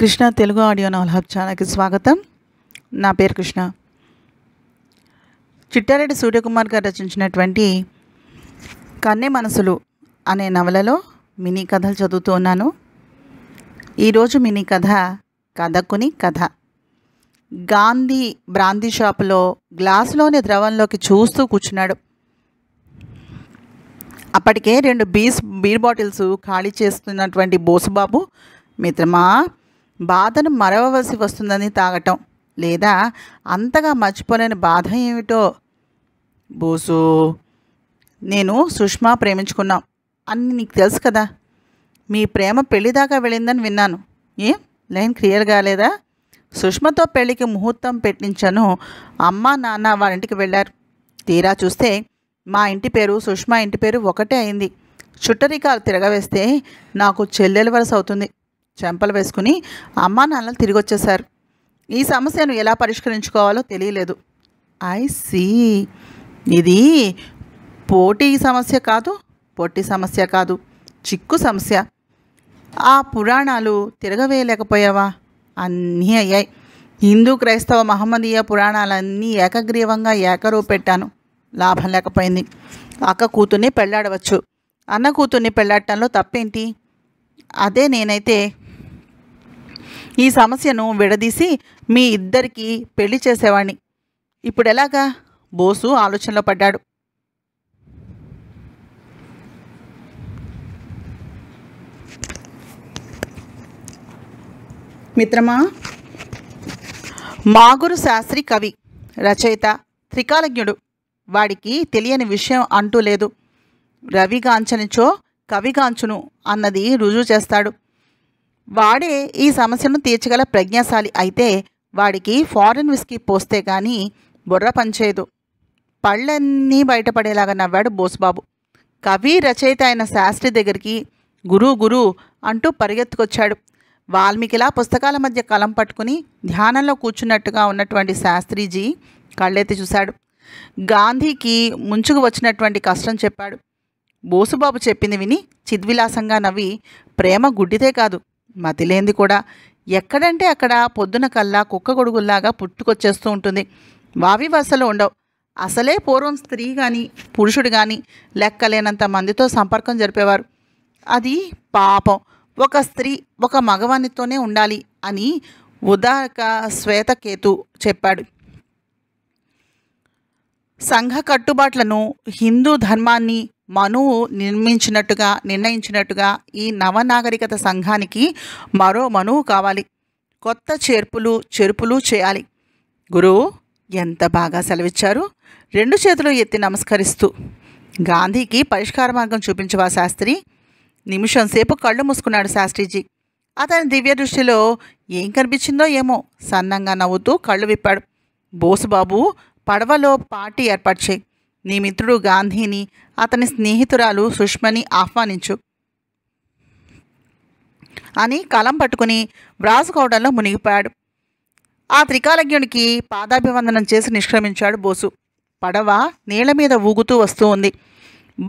Krishna Telugu audio novel hub ఛానల్కి స్వాగతం నా పేరు కృష్ణ చిట్టారెడ్డి సూర్యకుమార్ గారు రచించినటువంటి కన్నె మనసులు అనే నవలలో మినీ కథలు చదువుతూ ఉన్నాను ఈరోజు మినీ కథ కథకుని కథ గాంధీ బ్రాందీ షాపులో గ్లాసులోని ద్రవంలోకి చూస్తూ కూర్చున్నాడు అప్పటికే రెండు బీస్ బీర్ బాటిల్స్ ఖాళీ చేస్తున్నటువంటి బోసుబాబు మిత్రమా బాధను మరవవలసి వస్తుందని తాగటం లేదా అంతగా మర్చిపోలేని బాధ ఏమిటో బూసు నేను సుష్మా ప్రేమించుకున్నాం అని నీకు తెలుసు కదా మీ ప్రేమ పెళ్లిదాకా దాకా వెళ్ళిందని విన్నాను ఏం లైన్ క్లియర్ కాలేదా సుష్మతో పెళ్లికి ముహూర్తం పెట్టించాను అమ్మ నాన్న వారింటికి వెళ్ళారు తీరా చూస్తే మా ఇంటి పేరు సుష్మా ఇంటి పేరు ఒకటే అయింది చుట్టరికాలు తిరగవేస్తే నాకు చెల్లెలు వలస అవుతుంది చెంపలు వేసుకుని అమ్మా నాన్నలు తిరిగి వచ్చేశారు ఈ సమస్యను ఎలా పరిష్కరించుకోవాలో తెలియలేదు ఐ సీ ఇది పోటీ సమస్య కాదు పొట్టి సమస్య కాదు చిక్కు సమస్య ఆ పురాణాలు తిరగవేయలేకపోయావా అన్నీ అయ్యాయి హిందూ క్రైస్తవ మహమ్మదీయ పురాణాలన్నీ ఏకగ్రీవంగా ఏకరూ పెట్టాను లాభం లేకపోయింది అక్క కూతుర్ని పెళ్ళాడవచ్చు అన్న కూతుర్ని పెళ్ళాడటంలో తప్పేంటి అదే నేనైతే ఈ సమస్యను విడదీసి మీ ఇద్దరికీ పెళ్లి చేసేవాణ్ణి ఇప్పుడు ఎలాగా బోసు ఆలోచనలో పడ్డాడు మిత్రమా మాగురు శాస్త్రి కవి రచయిత త్రికాలజ్ఞుడు వాడికి తెలియని విషయం అంటూ లేదు రవిగాంచనిచో కవిగాంచును అన్నది రుజువు చేస్తాడు వాడే ఈ సమస్యను తీర్చగల ప్రజ్ఞాశాలి అయితే వాడికి ఫారెన్ విస్కీ పోస్తే కానీ బుర్ర పనిచేయదు పళ్ళన్నీ బయటపడేలాగా నవ్వాడు బోసుబాబు కవి రచయిత అయిన శాస్త్రి దగ్గరికి గురు గురు అంటూ పరిగెత్తుకొచ్చాడు వాల్మీకిలా పుస్తకాల మధ్య కలం పట్టుకుని ధ్యానంలో కూర్చున్నట్టుగా ఉన్నటువంటి శాస్త్రిజీ కళ్ళెత్తి చూశాడు గాంధీకి ముంచుకు వచ్చినటువంటి కష్టం చెప్పాడు బోసుబాబు చెప్పింది విని చిద్విలాసంగా నవ్వి ప్రేమ గుడ్డిదే కాదు మతిలేంది కూడా ఎక్కడంటే అక్కడ పొద్దున కల్లా కుక్క గొడుగుల్లాగా పుట్టుకొచ్చేస్తూ ఉంటుంది వావి వసలు ఉండవు అసలే పూర్వం స్త్రీ కానీ పురుషుడు కానీ లెక్కలేనంత మందితో సంపర్కం జరిపేవారు అది పాపం ఒక స్త్రీ ఒక మగవానితోనే ఉండాలి అని ఉదాక శ్వేతకేతు చెప్పాడు సంఘ కట్టుబాట్లను హిందూ ధర్మాన్ని మనువు నిర్మించినట్టుగా నిర్ణయించినట్టుగా ఈ నవనాగరికత సంఘానికి మరో మనువు కావాలి కొత్త చేర్పులు చెరుపులు చేయాలి గురువు ఎంత బాగా సెలవిచ్చారు రెండు చేతులు ఎత్తి నమస్కరిస్తూ గాంధీకి పరిష్కార మార్గం చూపించవా శాస్త్రి నిమిషం సేపు కళ్ళు మూసుకున్నాడు శాస్త్రిజీ అతని దివ్య దృష్టిలో ఏం కనిపించిందో ఏమో సన్నంగా నవ్వుతూ కళ్ళు విప్పాడు బోసుబాబు పడవలో పార్టీ ఏర్పాటు చేయి నీ మిత్రుడు గాంధీని అతని స్నేహితురాలు సుష్మని ఆహ్వానించు అని కలం పట్టుకుని వ్రాసుకోవడంలో మునిగిపోయాడు ఆ త్రికాలజ్ఞుడికి పాదాభివందనం చేసి నిష్క్రమించాడు బోసు పడవ నీళ్ల మీద ఊగుతూ వస్తూ ఉంది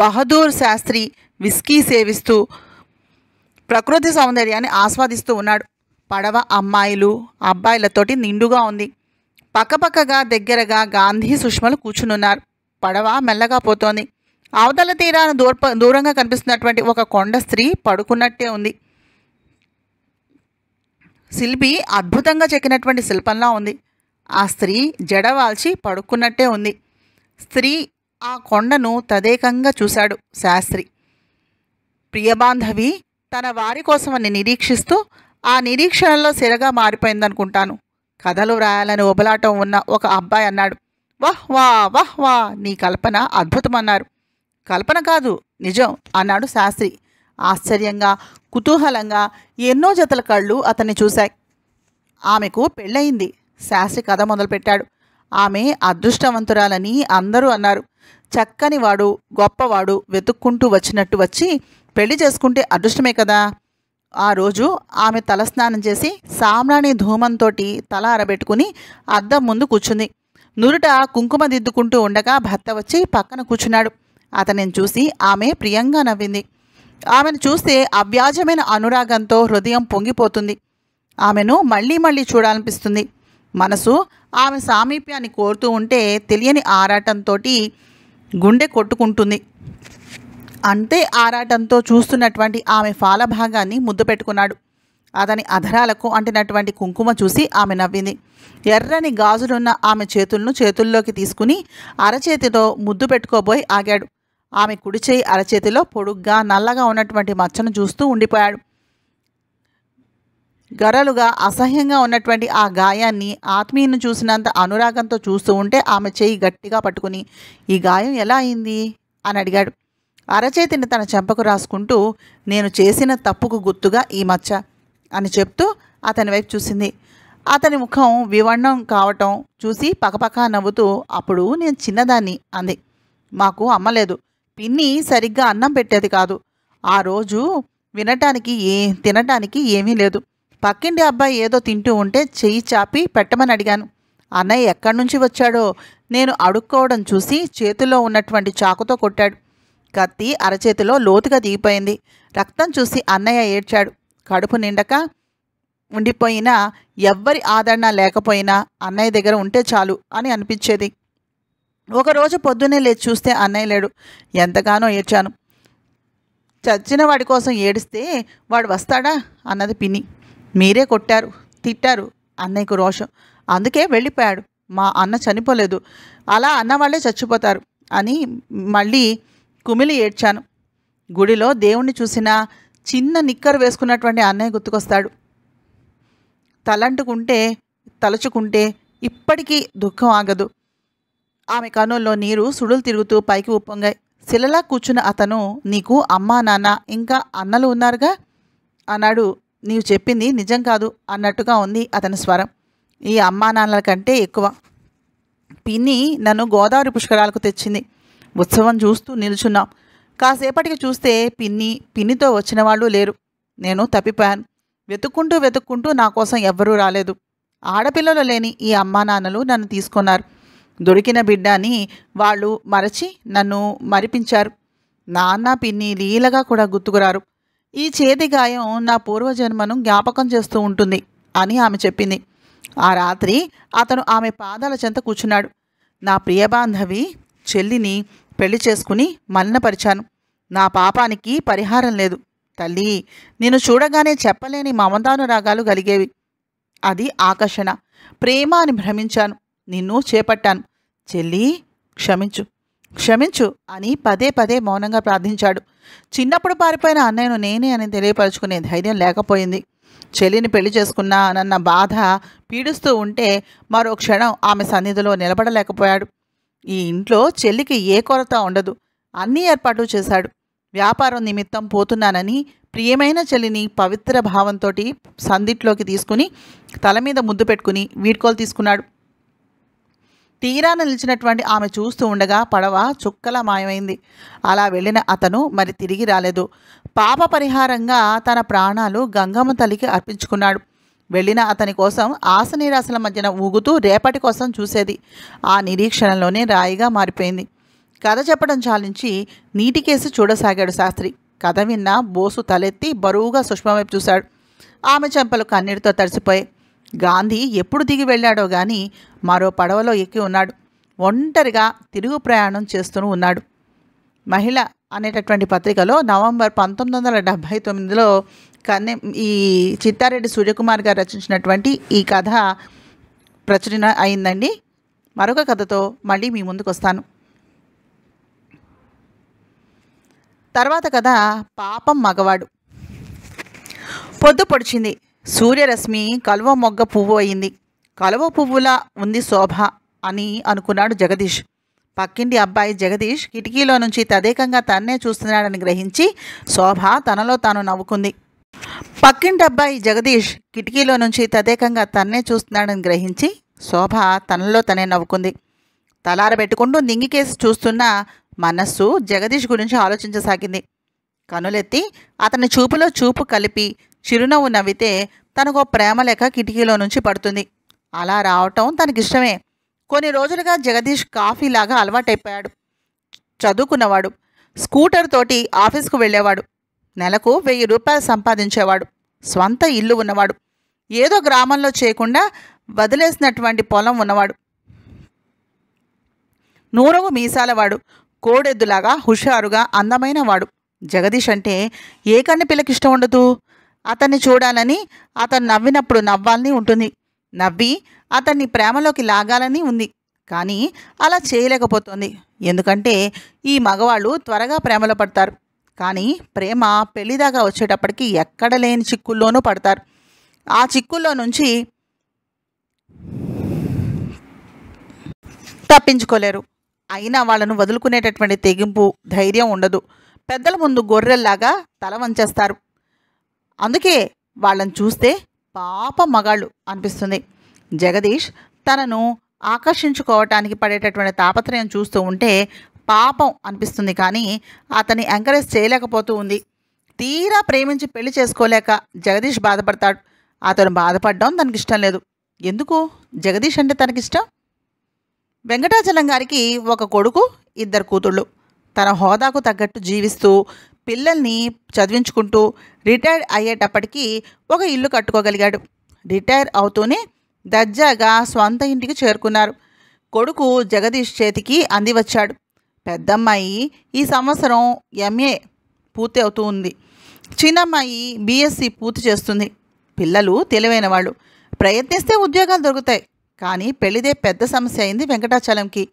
బహదూర్ శాస్త్రి విస్కీ సేవిస్తూ ప్రకృతి సౌందర్యాన్ని ఆస్వాదిస్తూ ఉన్నాడు పడవ అమ్మాయిలు అబ్బాయిలతోటి నిండుగా ఉంది పక్కపక్కగా దగ్గరగా గాంధీ సుష్మలు కూర్చునున్నారు పడవ మెల్లగా పోతోంది అవతల తీరాన దూర్ప దూరంగా కనిపిస్తున్నటువంటి ఒక కొండ స్త్రీ పడుకున్నట్టే ఉంది శిల్పి అద్భుతంగా చెక్కినటువంటి శిల్పంలా ఉంది ఆ స్త్రీ జడవాల్చి పడుకున్నట్టే ఉంది స్త్రీ ఆ కొండను తదేకంగా చూశాడు శాస్త్రి ప్రియబాంధవి తన వారి కోసమని నిరీక్షిస్తూ ఆ నిరీక్షణలో సిరగా మారిపోయిందనుకుంటాను కథలు రాయాలని ఒబలాటం ఉన్న ఒక అబ్బాయి అన్నాడు వాహ్ వా వాహ్ వా నీ కల్పన అద్భుతమన్నారు కల్పన కాదు నిజం అన్నాడు శాస్త్రి ఆశ్చర్యంగా కుతూహలంగా ఎన్నో జతల కళ్ళు అతన్ని చూశాయి ఆమెకు పెళ్ళయింది శాస్త్రి కథ మొదలుపెట్టాడు ఆమె అదృష్టవంతురాలని అందరూ అన్నారు చక్కని వాడు గొప్పవాడు వెతుక్కుంటూ వచ్చినట్టు వచ్చి పెళ్లి చేసుకుంటే అదృష్టమే కదా ఆ రోజు ఆమె తలస్నానం చేసి సామ్రాణి ధూమంతోటి తల అరబెట్టుకుని అద్దం ముందు కూర్చుంది నురుట కుంకుమ దిద్దుకుంటూ ఉండగా భర్త వచ్చి పక్కన కూర్చున్నాడు అతనిని చూసి ఆమె ప్రియంగా నవ్వింది ఆమెను చూస్తే అవ్యాజమైన అనురాగంతో హృదయం పొంగిపోతుంది ఆమెను మళ్ళీ మళ్ళీ చూడాలనిపిస్తుంది మనసు ఆమె సామీప్యాన్ని కోరుతూ ఉంటే తెలియని ఆరాటంతో గుండె కొట్టుకుంటుంది అంతే ఆరాటంతో చూస్తున్నటువంటి ఆమె ఫాలభాగాన్ని ముద్దు పెట్టుకున్నాడు అతని అధరాలకు అంటినటువంటి కుంకుమ చూసి ఆమె నవ్వింది ఎర్రని గాజులున్న ఆమె చేతులను చేతుల్లోకి తీసుకుని అరచేతితో ముద్దు పెట్టుకోబోయి ఆగాడు ఆమె కుడిచేయి అరచేతిలో పొడుగ్గా నల్లగా ఉన్నటువంటి మచ్చను చూస్తూ ఉండిపోయాడు గరలుగా అసహ్యంగా ఉన్నటువంటి ఆ గాయాన్ని ఆత్మీయను చూసినంత అనురాగంతో చూస్తూ ఉంటే ఆమె చేయి గట్టిగా పట్టుకుని ఈ గాయం ఎలా అయింది అని అడిగాడు అరచేతిని తన చెంపకు రాసుకుంటూ నేను చేసిన తప్పుకు గుర్తుగా ఈ మచ్చ అని చెప్తూ అతని వైపు చూసింది అతని ముఖం వివర్ణం కావటం చూసి పకపక నవ్వుతూ అప్పుడు నేను చిన్నదాన్ని అంది మాకు అమ్మలేదు పిన్ని సరిగ్గా అన్నం పెట్టేది కాదు ఆ రోజు వినటానికి ఏ తినటానికి ఏమీ లేదు పక్కింటి అబ్బాయి ఏదో తింటూ ఉంటే చెయ్యి చాపి పెట్టమని అడిగాను అన్నయ్య ఎక్కడి నుంచి వచ్చాడో నేను అడుక్కోవడం చూసి చేతిలో ఉన్నటువంటి చాకుతో కొట్టాడు కత్తి అరచేతిలో లోతుగా దిగిపోయింది రక్తం చూసి అన్నయ్య ఏడ్చాడు కడుపు నిండక ఉండిపోయినా ఎవ్వరి ఆదరణ లేకపోయినా అన్నయ్య దగ్గర ఉంటే చాలు అని అనిపించేది ఒకరోజు పొద్దునే లేచి చూస్తే అన్నయ్య లేడు ఎంతగానో ఏడ్చాను చచ్చిన వాడి కోసం ఏడిస్తే వాడు వస్తాడా అన్నది పిని మీరే కొట్టారు తిట్టారు అన్నయ్యకు రోషం అందుకే వెళ్ళిపోయాడు మా అన్న చనిపోలేదు అలా అన్న వాళ్ళే చచ్చిపోతారు అని మళ్ళీ కుమిలి ఏడ్చాను గుడిలో దేవుణ్ణి చూసినా చిన్న నిక్కర్ వేసుకున్నటువంటి అన్నయ్య గుర్తుకొస్తాడు తలంటుకుంటే తలచుకుంటే ఇప్పటికీ దుఃఖం ఆగదు ఆమె కనుల్లో నీరు సుడులు తిరుగుతూ పైకి ఉప్పొంగాయి శిలలా కూర్చున్న అతను నీకు అమ్మా నాన్న ఇంకా అన్నలు ఉన్నారుగా అన్నాడు నీవు చెప్పింది నిజం కాదు అన్నట్టుగా ఉంది అతని స్వరం ఈ అమ్మా నాన్నల కంటే ఎక్కువ పిన్ని నన్ను గోదావరి పుష్కరాలకు తెచ్చింది ఉత్సవం చూస్తూ నిలుచున్నాం కాసేపటికి చూస్తే పిన్ని పిన్నితో వచ్చిన వాళ్ళు లేరు నేను తప్పిపోయాను వెతుక్కుంటూ వెతుక్కుంటూ నా కోసం ఎవ్వరూ రాలేదు ఆడపిల్లలు లేని ఈ అమ్మానాన్నలు నన్ను తీసుకున్నారు దొరికిన బిడ్డని వాళ్ళు మరచి నన్ను మరిపించారు నాన్న పిన్ని లీలగా కూడా గుర్తుకురారు ఈ చేతి గాయం నా పూర్వజన్మను జ్ఞాపకం చేస్తూ ఉంటుంది అని ఆమె చెప్పింది ఆ రాత్రి అతను ఆమె పాదాల చెంత కూర్చున్నాడు నా ప్రియబాంధవి చెల్లిని పెళ్లి చేసుకుని మలినపరిచాను నా పాపానికి పరిహారం లేదు తల్లి నేను చూడగానే చెప్పలేని మమతానురాగాలు కలిగేవి అది ఆకర్షణ ప్రేమ అని భ్రమించాను నిన్ను చేపట్టాను చెల్లి క్షమించు క్షమించు అని పదే పదే మౌనంగా ప్రార్థించాడు చిన్నప్పుడు పారిపోయిన అన్నయ్యను నేనే అని తెలియపరచుకునే ధైర్యం లేకపోయింది చెల్లిని పెళ్లి చేసుకున్నా నన్న బాధ పీడిస్తూ ఉంటే మరో క్షణం ఆమె సన్నిధిలో నిలబడలేకపోయాడు ఈ ఇంట్లో చెల్లికి ఏ కొరత ఉండదు అన్ని ఏర్పాట్లు చేశాడు వ్యాపారం నిమిత్తం పోతున్నానని ప్రియమైన చెల్లిని పవిత్ర భావంతో సందిట్లోకి తీసుకుని తల మీద ముద్దు పెట్టుకుని వీడ్కోలు తీసుకున్నాడు తీరాన నిలిచినటువంటి ఆమె చూస్తూ ఉండగా పడవ చుక్కల మాయమైంది అలా వెళ్ళిన అతను మరి తిరిగి రాలేదు పాప పరిహారంగా తన ప్రాణాలు గంగమ్మ తల్లికి అర్పించుకున్నాడు వెళ్ళిన అతని కోసం ఆశ మధ్యన ఊగుతూ రేపటి కోసం చూసేది ఆ నిరీక్షణలోనే రాయిగా మారిపోయింది కథ చెప్పడం చాలించి నీటికేసి చూడసాగాడు శాస్త్రి కథ విన్న బోసు తలెత్తి బరువుగా సుష్మవైపు వైపు చూశాడు ఆమె చెంపలు కన్నీటితో తడిసిపోయి గాంధీ ఎప్పుడు దిగి వెళ్ళాడో గాని మరో పడవలో ఎక్కి ఉన్నాడు ఒంటరిగా తిరుగు ప్రయాణం చేస్తూనే ఉన్నాడు మహిళ అనేటటువంటి పత్రికలో నవంబర్ పంతొమ్మిది వందల డెబ్భై తొమ్మిదిలో కన్నె ఈ చిత్తారెడ్డి సూర్యకుమార్ గారు రచించినటువంటి ఈ కథ ప్రచురణ అయిందండి మరొక కథతో మళ్ళీ మీ ముందుకు వస్తాను తర్వాత కదా పాపం మగవాడు పొద్దు పొడిచింది సూర్యరశ్మి కలువ మొగ్గ పువ్వు అయింది కలువ పువ్వులా ఉంది శోభ అని అనుకున్నాడు జగదీష్ పక్కింటి అబ్బాయి జగదీష్ కిటికీలో నుంచి తదేకంగా తన్నే చూస్తున్నాడని గ్రహించి శోభ తనలో తాను నవ్వుకుంది పక్కింటి అబ్బాయి జగదీష్ కిటికీలో నుంచి తదేకంగా తన్నే చూస్తున్నాడని గ్రహించి శోభ తనలో తనే నవ్వుకుంది పెట్టుకుంటూ నింగికేసి చూస్తున్న మనస్సు జగదీష్ గురించి ఆలోచించసాగింది కనులెత్తి అతని చూపులో చూపు కలిపి చిరునవ్వు నవ్వితే తనకు ప్రేమ లేక కిటికీలో నుంచి పడుతుంది అలా రావటం తనకిష్టమే కొన్ని రోజులుగా జగదీష్ కాఫీలాగా అలవాటైపోయాడు చదువుకున్నవాడు స్కూటర్ తోటి ఆఫీస్కు వెళ్ళేవాడు నెలకు వెయ్యి రూపాయలు సంపాదించేవాడు స్వంత ఇల్లు ఉన్నవాడు ఏదో గ్రామంలో చేయకుండా వదిలేసినటువంటి పొలం ఉన్నవాడు నూరవు మీసాలవాడు కోడెద్దులాగా హుషారుగా అందమైన వాడు జగదీష్ అంటే ఏ కన్ను పిల్లకి ఇష్టం ఉండదు అతన్ని చూడాలని అతను నవ్వినప్పుడు నవ్వాలని ఉంటుంది నవ్వి అతన్ని ప్రేమలోకి లాగాలని ఉంది కానీ అలా చేయలేకపోతుంది ఎందుకంటే ఈ మగవాళ్ళు త్వరగా ప్రేమలో పడతారు కానీ ప్రేమ పెళ్ళిదాకా వచ్చేటప్పటికి ఎక్కడ లేని చిక్కుల్లోనూ పడతారు ఆ చిక్కుల్లో నుంచి తప్పించుకోలేరు అయినా వాళ్ళను వదులుకునేటటువంటి తెగింపు ధైర్యం ఉండదు పెద్దల ముందు గొర్రెల్లాగా తల వంచేస్తారు అందుకే వాళ్ళని చూస్తే పాప మగాళ్ళు అనిపిస్తుంది జగదీష్ తనను ఆకర్షించుకోవటానికి పడేటటువంటి తాపత్రయం చూస్తూ ఉంటే పాపం అనిపిస్తుంది కానీ అతన్ని ఎంకరేజ్ చేయలేకపోతూ ఉంది తీరా ప్రేమించి పెళ్లి చేసుకోలేక జగదీష్ బాధపడతాడు అతను బాధపడడం తనకిష్టం లేదు ఎందుకు జగదీష్ అంటే తనకిష్టం వెంకటాచలం గారికి ఒక కొడుకు ఇద్దరు కూతుళ్ళు తన హోదాకు తగ్గట్టు జీవిస్తూ పిల్లల్ని చదివించుకుంటూ రిటైర్ అయ్యేటప్పటికీ ఒక ఇల్లు కట్టుకోగలిగాడు రిటైర్ అవుతూనే దర్జాగా స్వంత ఇంటికి చేరుకున్నారు కొడుకు జగదీష్ చేతికి అందివచ్చాడు పెద్దమ్మాయి ఈ సంవత్సరం ఎంఏ పూర్తి అవుతూ ఉంది చిన్నమ్మాయి బీఎస్సీ పూర్తి చేస్తుంది పిల్లలు తెలివైన వాళ్ళు ప్రయత్నిస్తే ఉద్యోగాలు దొరుకుతాయి కానీ పెళ్ళిదే పెద్ద సమస్య అయింది వెంకటాచలంకి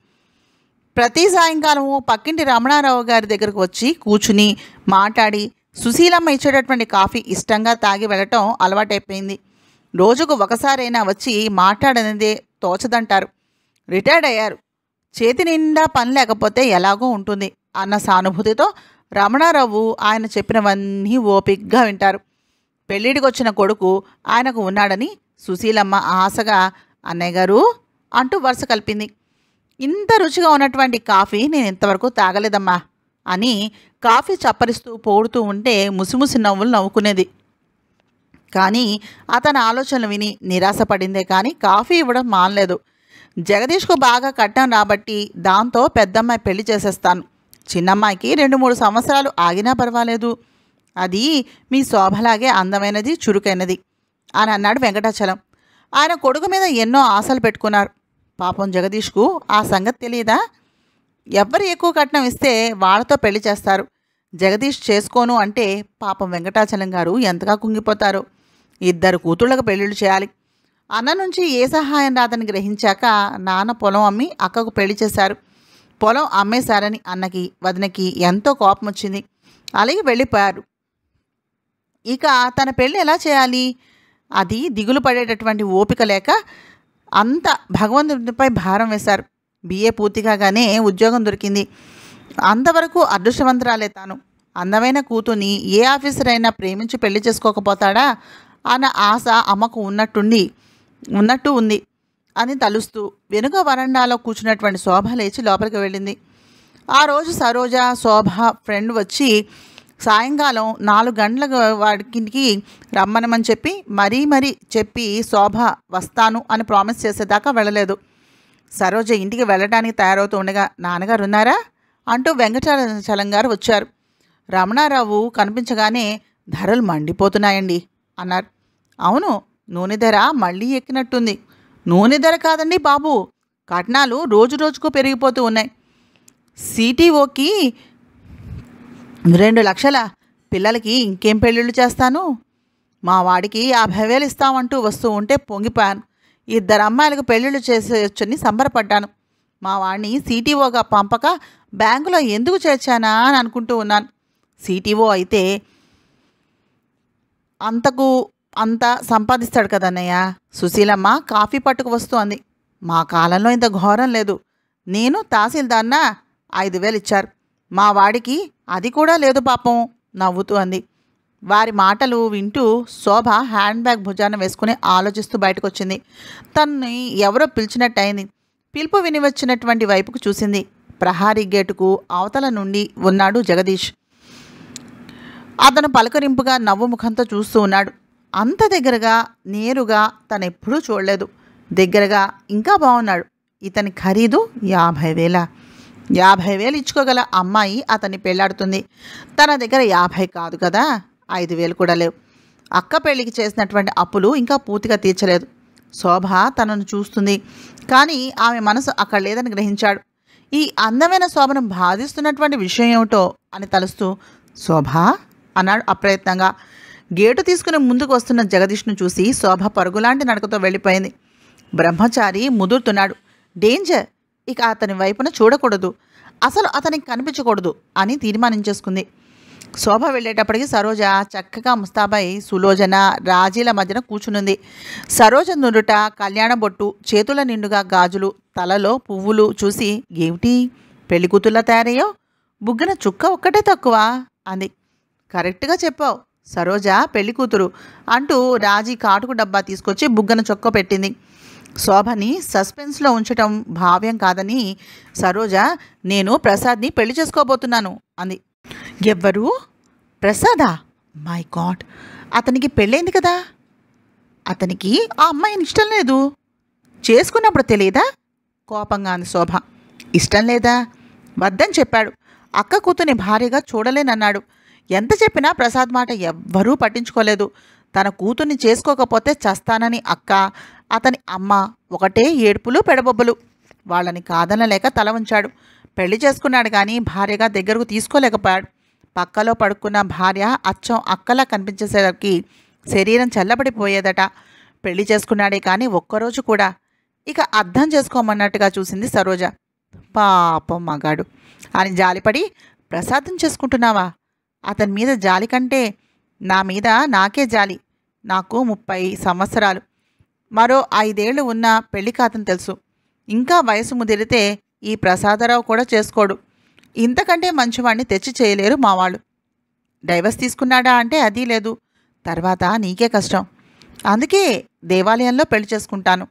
ప్రతి సాయంకాలము పక్కింటి రమణారావు గారి దగ్గరకు వచ్చి కూర్చుని మాట్లాడి సుశీలమ్మ ఇచ్చేటటువంటి కాఫీ ఇష్టంగా తాగి వెళ్ళటం అలవాటైపోయింది రోజుకు ఒకసారైనా వచ్చి మాట్లాడనిదే తోచదంటారు రిటైర్డ్ అయ్యారు చేతి నిండా పని లేకపోతే ఎలాగో ఉంటుంది అన్న సానుభూతితో రమణారావు ఆయన చెప్పినవన్నీ ఓపిగ్గా వింటారు పెళ్ళిడికి వచ్చిన కొడుకు ఆయనకు ఉన్నాడని సుశీలమ్మ ఆశగా అన్నయ్య గారు అంటూ వరుస కలిపింది ఇంత రుచిగా ఉన్నటువంటి కాఫీ నేను ఇంతవరకు తాగలేదమ్మా అని కాఫీ చప్పరిస్తూ పోడుతూ ఉంటే ముసిముసి నవ్వులు నవ్వుకునేది కానీ అతని ఆలోచనలు విని నిరాశపడిందే కానీ కాఫీ ఇవ్వడం మానలేదు జగదీష్కు బాగా కట్టం రాబట్టి దాంతో పెద్దమ్మాయి పెళ్లి చేసేస్తాను చిన్నమ్మాయికి రెండు మూడు సంవత్సరాలు ఆగినా పర్వాలేదు అది మీ శోభలాగే అందమైనది చురుకైనది అని అన్నాడు వెంకటాచలం ఆయన కొడుకు మీద ఎన్నో ఆశలు పెట్టుకున్నారు పాపం జగదీష్కు ఆ సంగతి తెలియదా ఎవరు ఎక్కువ కట్నం ఇస్తే వాళ్ళతో పెళ్లి చేస్తారు జగదీష్ చేసుకోను అంటే పాపం వెంకటాచలం గారు ఎంతగా కుంగిపోతారు ఇద్దరు కూతుళ్ళకు పెళ్ళిళ్ళు చేయాలి అన్న నుంచి ఏ సహాయం రాదని గ్రహించాక నాన్న పొలం అమ్మి అక్కకు పెళ్లి చేశారు పొలం అమ్మేశారని అన్నకి వదినకి ఎంతో కోపం వచ్చింది అలాగే వెళ్ళిపోయారు ఇక తన పెళ్ళి ఎలా చేయాలి అది దిగులు పడేటటువంటి ఓపిక లేక అంత భగవంతుడిపై భారం వేశారు బిఏ పూర్తి కాగానే ఉద్యోగం దొరికింది అంతవరకు అదృష్టవంతురాలే తాను అందమైన కూతుని ఏ ఆఫీసర్ అయినా ప్రేమించి పెళ్లి చేసుకోకపోతాడా అన్న ఆశ అమ్మకు ఉన్నట్టుండి ఉన్నట్టు ఉంది అని తలుస్తూ వెనుక వరండాలో కూర్చున్నటువంటి శోభ లేచి లోపలికి వెళ్ళింది ఆ రోజు సరోజ శోభ ఫ్రెండ్ వచ్చి సాయంకాలం నాలుగు గంటల వాడికి రమ్మనమని చెప్పి మరీ మరీ చెప్పి శోభ వస్తాను అని ప్రామిస్ చేసేదాకా వెళ్ళలేదు సరోజ ఇంటికి వెళ్ళడానికి తయారవుతూ ఉండగా నాన్నగారు ఉన్నారా అంటూ వెంకటాచలం గారు వచ్చారు రమణారావు కనిపించగానే ధరలు మండిపోతున్నాయండి అన్నారు అవును నూనె ధర మళ్ళీ ఎక్కినట్టుంది నూనె ధర కాదండి బాబు కట్నాలు రోజు రోజుకు పెరిగిపోతూ ఉన్నాయి సిటీఓకి రెండు లక్షల పిల్లలకి ఇంకేం పెళ్ళిళ్ళు చేస్తాను మా వాడికి యాభై వేలు ఇస్తామంటూ వస్తూ ఉంటే పొంగిపోయాను ఇద్దరు అమ్మాయిలకు పెళ్ళిళ్ళు చేసేయొచ్చని సంబరపడ్డాను మా వాడిని సిటీఓగా పంపక బ్యాంకులో ఎందుకు చేర్చానా అని అనుకుంటూ ఉన్నాను సిటీఓ అయితే అంతకు అంత సంపాదిస్తాడు కదన్నయ్య సుశీలమ్మ కాఫీ పట్టుకు వస్తూ అంది మా కాలంలో ఇంత ఘోరం లేదు నేను తహసీల్దార్న ఐదు వేలు ఇచ్చారు మా వాడికి అది కూడా లేదు పాపం నవ్వుతూ అంది వారి మాటలు వింటూ శోభ హ్యాండ్ బ్యాగ్ భుజాన వేసుకుని ఆలోచిస్తూ బయటకు వచ్చింది తనని ఎవరో పిలిచినట్టయింది పిలుపు విని వచ్చినటువంటి వైపుకు చూసింది ప్రహారీ గేటుకు అవతల నుండి ఉన్నాడు జగదీష్ అతను పలకరింపుగా నవ్వు ముఖంతో చూస్తూ ఉన్నాడు అంత దగ్గరగా నేరుగా తను ఎప్పుడూ చూడలేదు దగ్గరగా ఇంకా బాగున్నాడు ఇతని ఖరీదు యాభై వేల యాభై వేలు ఇచ్చుకోగల అమ్మాయి అతన్ని పెళ్ళాడుతుంది తన దగ్గర యాభై కాదు కదా ఐదు వేలు కూడా లేవు అక్క పెళ్లికి చేసినటువంటి అప్పులు ఇంకా పూర్తిగా తీర్చలేదు శోభ తనను చూస్తుంది కానీ ఆమె మనసు అక్కడ లేదని గ్రహించాడు ఈ అందమైన శోభను బాధిస్తున్నటువంటి విషయం ఏమిటో అని తలుస్తూ శోభ అన్నాడు అప్రయత్నంగా గేటు తీసుకుని ముందుకు వస్తున్న జగదీష్ను చూసి శోభ పరుగులాంటి నడకతో వెళ్ళిపోయింది బ్రహ్మచారి ముదురుతున్నాడు డేంజర్ ఇక అతని వైపున చూడకూడదు అసలు అతనికి కనిపించకూడదు అని తీర్మానించేసుకుంది శోభ వెళ్ళేటప్పటికి సరోజ చక్కగా ముస్తాబాయి సులోచన రాజీల మధ్యన కూర్చునుంది సరోజ నుండుట కళ్యాణ బొట్టు చేతుల నిండుగా గాజులు తలలో పువ్వులు చూసి ఏమిటి పెళ్లి కూతుర్లా తయారయ్యో బుగ్గన చుక్క ఒక్కటే తక్కువ అంది కరెక్ట్గా చెప్పావు సరోజ పెళ్లి కూతురు అంటూ రాజీ కాటుకు డబ్బా తీసుకొచ్చి బుగ్గన చొక్క పెట్టింది శోభని సస్పెన్స్లో ఉంచటం భావ్యం కాదని సరోజ నేను ప్రసాద్ని పెళ్లి చేసుకోబోతున్నాను అంది ఎవ్వరు ప్రసాదా మై గాడ్ అతనికి పెళ్ళైంది కదా అతనికి ఆ అమ్మాయిని ఇష్టం లేదు చేసుకున్నప్పుడు తెలియదా కోపంగా అంది శోభ ఇష్టం లేదా వద్దని చెప్పాడు అక్క కూతుని భార్యగా చూడలేనన్నాడు ఎంత చెప్పినా ప్రసాద్ మాట ఎవ్వరూ పట్టించుకోలేదు తన కూతుర్ని చేసుకోకపోతే చస్తానని అక్క అతని అమ్మ ఒకటే ఏడుపులు పెడబొబ్బులు వాళ్ళని కాదనలేక తల ఉంచాడు పెళ్లి చేసుకున్నాడు కానీ భార్యగా దగ్గరకు తీసుకోలేకపోయాడు పక్కలో పడుకున్న భార్య అచ్చం అక్కలా కనిపించేసరికి శరీరం చల్లబడిపోయేదట పెళ్లి చేసుకున్నాడే కానీ ఒక్కరోజు కూడా ఇక అర్థం చేసుకోమన్నట్టుగా చూసింది సరోజ పాపం మగాడు అని జాలిపడి ప్రసాదం చేసుకుంటున్నావా అతని మీద జాలి కంటే నా మీద నాకే జాలి నాకు ముప్పై సంవత్సరాలు మరో ఐదేళ్లు ఉన్న పెళ్లి కాతను తెలుసు ఇంకా వయసు ముదిరితే ఈ ప్రసాదరావు కూడా చేసుకోడు ఇంతకంటే మంచివాణ్ణి తెచ్చి చేయలేరు మావాళ్ళు డైవర్స్ తీసుకున్నాడా అంటే అది లేదు తర్వాత నీకే కష్టం అందుకే దేవాలయంలో పెళ్లి చేసుకుంటాను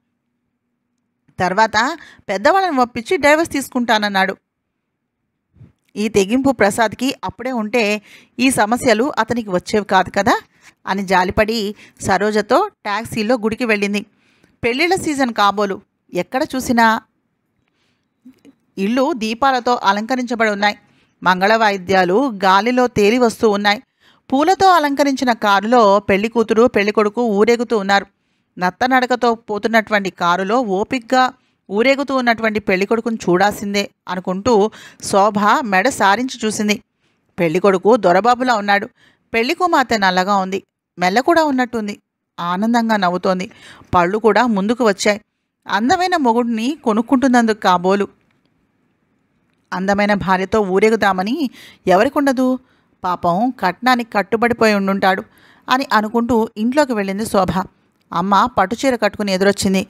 తర్వాత పెద్దవాళ్ళని ఒప్పించి డైవర్స్ తీసుకుంటానన్నాడు ఈ తెగింపు ప్రసాద్కి అప్పుడే ఉంటే ఈ సమస్యలు అతనికి వచ్చేవి కాదు కదా అని జాలిపడి సరోజతో ట్యాక్సీలో గుడికి వెళ్ళింది పెళ్ళిళ్ళ సీజన్ కాబోలు ఎక్కడ చూసినా ఇల్లు దీపాలతో అలంకరించబడి ఉన్నాయి మంగళ వాయిద్యాలు గాలిలో తేలి వస్తూ ఉన్నాయి పూలతో అలంకరించిన కారులో పెళ్లి కూతురు పెళ్లి కొడుకు ఊరేగుతూ ఉన్నారు నత్తనడకతో పోతున్నటువంటి కారులో ఓపిక్గా ఊరేగుతూ ఉన్నటువంటి పెళ్ళికొడుకును చూడాల్సిందే అనుకుంటూ శోభ మెడ సారించి చూసింది పెళ్ళికొడుకు దొరబాబులా ఉన్నాడు పెళ్లి కుమార్తె నల్లగా ఉంది మెల్ల కూడా ఉన్నట్టుంది ఆనందంగా నవ్వుతోంది పళ్ళు కూడా ముందుకు వచ్చాయి అందమైన మొగుడిని కొనుక్కుంటున్నందుకు కాబోలు అందమైన భార్యతో ఊరేగుదామని ఎవరికుండదు పాపం కట్నానికి కట్టుబడిపోయి ఉండుంటాడు అని అనుకుంటూ ఇంట్లోకి వెళ్ళింది శోభ అమ్మ పట్టుచీర కట్టుకుని ఎదురొచ్చింది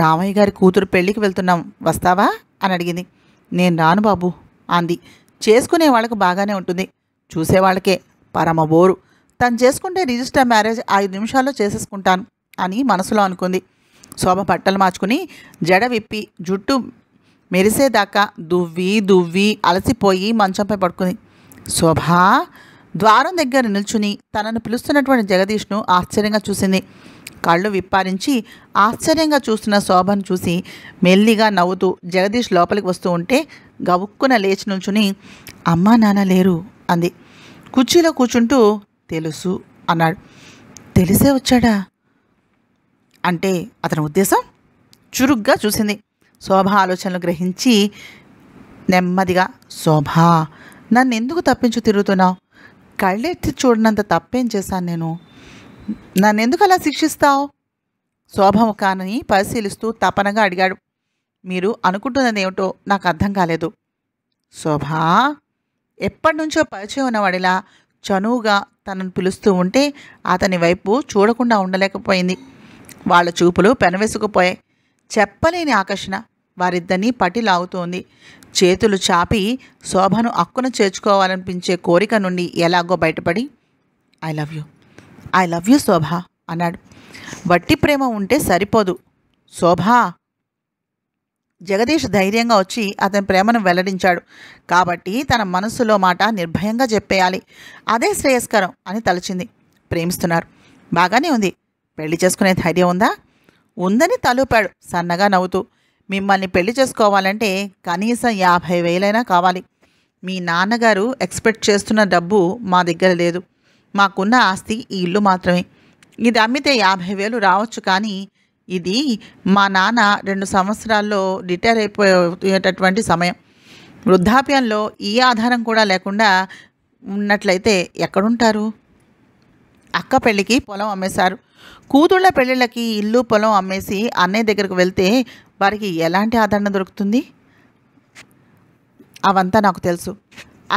రామయ్య గారి కూతురు పెళ్లికి వెళ్తున్నాం వస్తావా అని అడిగింది నేను రాను బాబు అంది చేసుకునే వాళ్ళకి బాగానే ఉంటుంది చూసేవాళ్ళకే పరమ బోరు తను చేసుకుంటే రిజిస్టర్ మ్యారేజ్ ఐదు నిమిషాల్లో చేసేసుకుంటాను అని మనసులో అనుకుంది శోభ బట్టలు మార్చుకుని జడ విప్పి జుట్టు మెరిసేదాకా దువ్వి దువ్వి అలసిపోయి మంచంపై పడుకుంది శోభ ద్వారం దగ్గర నిల్చుని తనను పిలుస్తున్నటువంటి జగదీష్ను ఆశ్చర్యంగా చూసింది కళ్ళు విప్పారించి ఆశ్చర్యంగా చూస్తున్న శోభను చూసి మెల్లిగా నవ్వుతూ జగదీష్ లోపలికి వస్తూ ఉంటే గవుక్కున లేచి నుంచుని అమ్మా నాన్న లేరు అంది కుర్చీలో కూర్చుంటూ తెలుసు అన్నాడు తెలిసే వచ్చాడా అంటే అతని ఉద్దేశం చురుగ్గా చూసింది శోభ ఆలోచనలు గ్రహించి నెమ్మదిగా శోభ నన్ను ఎందుకు తప్పించు తిరుగుతున్నావు కళ్ళెత్తి చూడనంత తప్పేం చేశాను నేను నన్ను ఎందుకు అలా శిక్షిస్తావు కానని పరిశీలిస్తూ తపనగా అడిగాడు మీరు ఏమిటో నాకు అర్థం కాలేదు శోభ ఎప్పటి నుంచో పరిచయం ఉన్నవాడిలా చనువుగా తనను పిలుస్తూ ఉంటే అతని వైపు చూడకుండా ఉండలేకపోయింది వాళ్ళ చూపులు పెనవేసుకుపోయాయి చెప్పలేని ఆకర్షణ వారిద్దరినీ పటిలాగుతోంది లాగుతోంది చేతులు చాపి శోభను అక్కున చేర్చుకోవాలనిపించే కోరిక నుండి ఎలాగో బయటపడి I love you I love you Shobha అన్నాడు వట్టి ప్రేమ ఉంటే సరిపోదు శోభ జగదీష్ ధైర్యంగా వచ్చి అతని ప్రేమను వెల్లడించాడు కాబట్టి తన మనసులో మాట నిర్భయంగా చెప్పేయాలి అదే శ్రేయస్కరం అని తలచింది ప్రేమిస్తున్నారు బాగానే ఉంది పెళ్లి చేసుకునే ధైర్యం ఉందా ఉందని తలూపాడు సన్నగా నవ్వుతూ మిమ్మల్ని పెళ్లి చేసుకోవాలంటే కనీసం యాభై వేలైనా కావాలి మీ నాన్నగారు ఎక్స్పెక్ట్ చేస్తున్న డబ్బు మా దగ్గర లేదు మాకున్న ఆస్తి ఈ ఇల్లు మాత్రమే ఇది అమ్మితే యాభై వేలు రావచ్చు కానీ ఇది మా నాన్న రెండు సంవత్సరాల్లో రిటైర్ అయిపోయేటటువంటి సమయం వృద్ధాప్యంలో ఈ ఆధారం కూడా లేకుండా ఉన్నట్లయితే ఎక్కడుంటారు అక్క పెళ్ళికి పొలం అమ్మేశారు కూతుళ్ళ పెళ్ళిళ్ళకి ఇల్లు పొలం అమ్మేసి అన్నయ్య దగ్గరకు వెళ్తే వారికి ఎలాంటి ఆదరణ దొరుకుతుంది అవంతా నాకు తెలుసు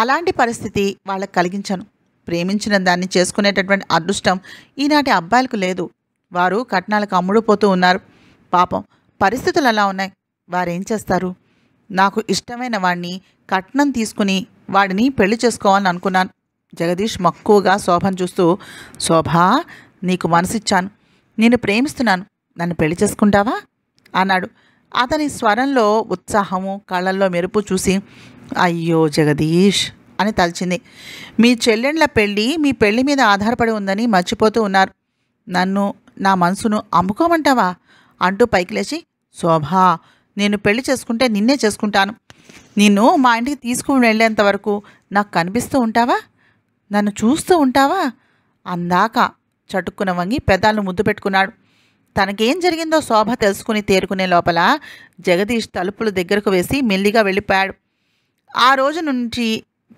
అలాంటి పరిస్థితి వాళ్ళకి కలిగించను ప్రేమించిన దాన్ని చేసుకునేటటువంటి అదృష్టం ఈనాటి అబ్బాయిలకు లేదు వారు కట్నాలకు అమ్ముడుపోతూ ఉన్నారు పాపం పరిస్థితులు అలా ఉన్నాయి వారేం చేస్తారు నాకు ఇష్టమైన వాడిని కట్నం తీసుకుని వాడిని పెళ్లి చేసుకోవాలని అనుకున్నాను జగదీష్ మక్కువగా శోభను చూస్తూ శోభ నీకు మనసిచ్చాను నేను ప్రేమిస్తున్నాను నన్ను పెళ్లి చేసుకుంటావా అన్నాడు అతని స్వరంలో ఉత్సాహము కళ్ళల్లో మెరుపు చూసి అయ్యో జగదీష్ అని తలిచింది మీ చెల్లెండ్ల పెళ్ళి మీ పెళ్లి మీద ఆధారపడి ఉందని మర్చిపోతూ ఉన్నారు నన్ను నా మనసును అమ్ముకోమంటావా అంటూ పైకి లేచి శోభా నేను పెళ్లి చేసుకుంటే నిన్నే చేసుకుంటాను నిన్ను మా ఇంటికి తీసుకుని వెళ్ళేంత వరకు నాకు కనిపిస్తూ ఉంటావా నన్ను చూస్తూ ఉంటావా అందాక చటుక్కున వంగి పెదాలను ముద్దు పెట్టుకున్నాడు తనకేం జరిగిందో శోభ తెలుసుకుని తేరుకునే లోపల జగదీష్ తలుపులు దగ్గరకు వేసి మెల్లిగా వెళ్ళిపోయాడు ఆ రోజు నుంచి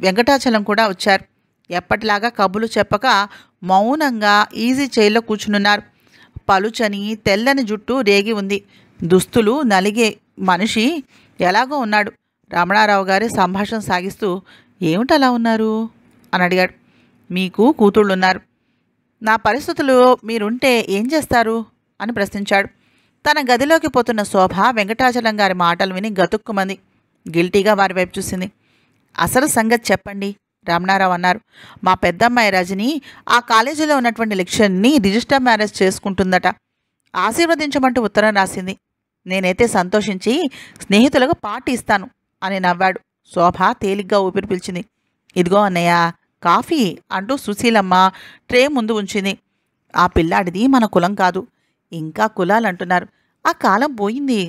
వెంకటాచలం కూడా వచ్చారు ఎప్పటిలాగా కబులు చెప్పక మౌనంగా ఈజీ చైర్లో కూర్చునున్నారు పలుచని తెల్లని జుట్టు రేగి ఉంది దుస్తులు నలిగే మనిషి ఎలాగో ఉన్నాడు రమణారావు గారి సంభాషణ సాగిస్తూ ఏమిటలా ఉన్నారు అని అడిగాడు మీకు కూతుళ్ళున్నారు నా పరిస్థితులు మీరుంటే ఏం చేస్తారు అని ప్రశ్నించాడు తన గదిలోకి పోతున్న శోభ వెంకటాచలం గారి మాటలు విని గతుక్కుమంది గిల్టీగా వారి వైపు చూసింది అసలు సంగతి చెప్పండి రామనారావు అన్నారు మా పెద్దమ్మాయి రజని ఆ కాలేజీలో ఉన్నటువంటి లెక్చర్ని రిజిస్టర్ మ్యారేజ్ చేసుకుంటుందట ఆశీర్వదించమంటూ ఉత్తరం రాసింది నేనైతే సంతోషించి స్నేహితులకు పార్టీ ఇస్తాను అని నవ్వాడు శోభ తేలిగ్గా ఊపిరి పిలిచింది ఇదిగో అన్నయ్య కాఫీ అంటూ సుశీలమ్మ ట్రే ముందు ఉంచింది ఆ పిల్లాడిది మన కులం కాదు ఇంకా కులాలంటున్నారు ఆ కాలం పోయింది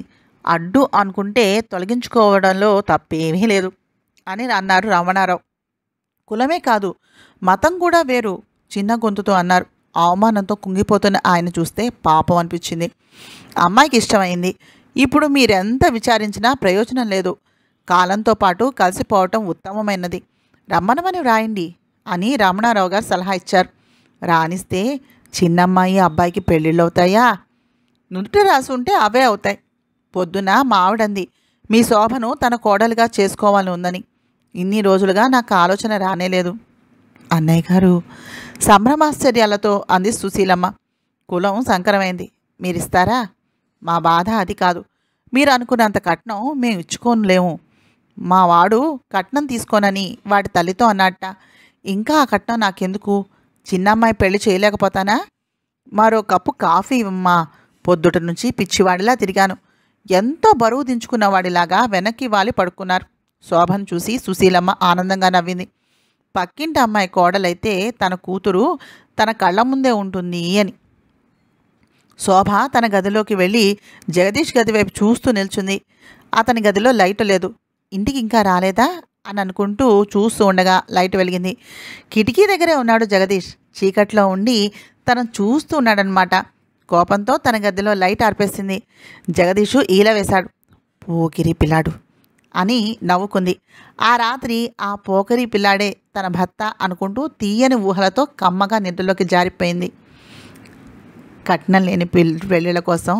అడ్డు అనుకుంటే తొలగించుకోవడంలో తప్పేమీ లేదు అని అన్నారు రమణారావు కులమే కాదు మతం కూడా వేరు చిన్న గొంతుతో అన్నారు అవమానంతో కుంగిపోతున్న ఆయన చూస్తే పాపం అనిపించింది అమ్మాయికి ఇష్టమైంది ఇప్పుడు మీరెంత విచారించినా ప్రయోజనం లేదు కాలంతో పాటు కలిసిపోవటం ఉత్తమమైనది రమ్మనమని వ్రాయండి అని రమణారావు గారు సలహా ఇచ్చారు రాణిస్తే చిన్నమ్మాయి అబ్బాయికి పెళ్ళిళ్ళు అవుతాయా నుంట రాసి ఉంటే అవే అవుతాయి పొద్దున మావిడంది మీ శోభను తన కోడలుగా చేసుకోవాలని ఉందని ఇన్ని రోజులుగా నాకు ఆలోచన రానేలేదు అన్నయ్య గారు సంభ్రమాశ్చర్యాలతో అంది సుశీలమ్మ కులం సంకరమైంది మీరిస్తారా మా బాధ అది కాదు మీరు అనుకున్నంత కట్నం మేము ఇచ్చుకోనులేము మా వాడు కట్నం తీసుకోనని వాడి తల్లితో అన్నట్ట ఇంకా ఆ కట్నం నాకెందుకు చిన్నమ్మాయి పెళ్లి చేయలేకపోతానా మరో కప్పు కాఫీ ఇవ్వమ్మా పొద్దుట నుంచి పిచ్చివాడిలా తిరిగాను ఎంతో బరువు దించుకున్నవాడిలాగా వెనక్కి వాలి పడుకున్నారు శోభను చూసి సుశీలమ్మ ఆనందంగా నవ్వింది పక్కింటి అమ్మాయి కోడలైతే తన కూతురు తన కళ్ళ ముందే ఉంటుంది అని శోభ తన గదిలోకి వెళ్ళి జగదీష్ గది వైపు చూస్తూ నిల్చుంది అతని గదిలో లైట్ లేదు ఇంటికి ఇంకా రాలేదా అని అనుకుంటూ చూస్తూ ఉండగా లైట్ వెలిగింది కిటికీ దగ్గరే ఉన్నాడు జగదీష్ చీకట్లో ఉండి తను చూస్తూ ఉన్నాడనమాట కోపంతో తన గదిలో లైట్ ఆర్పేసింది జగదీషు ఈల వేశాడు పోకిరి పిల్లాడు అని నవ్వుకుంది ఆ రాత్రి ఆ పోకిరి పిల్లాడే తన భర్త అనుకుంటూ తీయని ఊహలతో కమ్మగా నిద్రలోకి జారిపోయింది కట్నం లేని పిల్ పెళ్ళిళ్ళ కోసం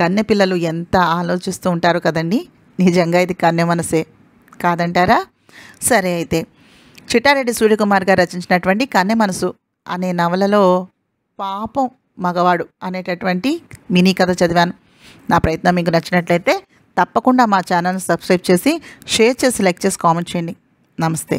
కన్నె పిల్లలు ఎంత ఆలోచిస్తూ ఉంటారు కదండి నిజంగా ఇది కన్నె మనసే కాదంటారా సరే అయితే చిట్టారెడ్డి సూర్యకుమార్ గారు రచించినటువంటి కన్నె మనసు అనే నవలలో పాపం మగవాడు అనేటటువంటి మినీ కథ చదివాను నా ప్రయత్నం మీకు నచ్చినట్లయితే తప్పకుండా మా ఛానల్ని సబ్స్క్రైబ్ చేసి షేర్ చేసి లైక్ చేసి కామెంట్ చేయండి నమస్తే